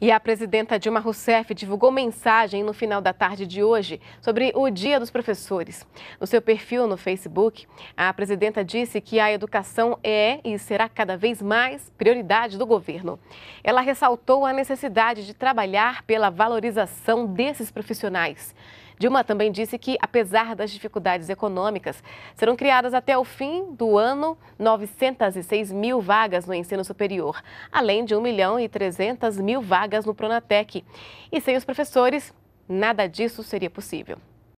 E a presidenta Dilma Rousseff divulgou mensagem no final da tarde de hoje sobre o Dia dos Professores. No seu perfil no Facebook, a presidenta disse que a educação é e será cada vez mais prioridade do governo. Ela ressaltou a necessidade de trabalhar pela valorização desses profissionais. Dilma também disse que, apesar das dificuldades econômicas, serão criadas até o fim do ano 906 mil vagas no ensino superior, além de 1 milhão e 300 mil vagas no Pronatec. E sem os professores, nada disso seria possível.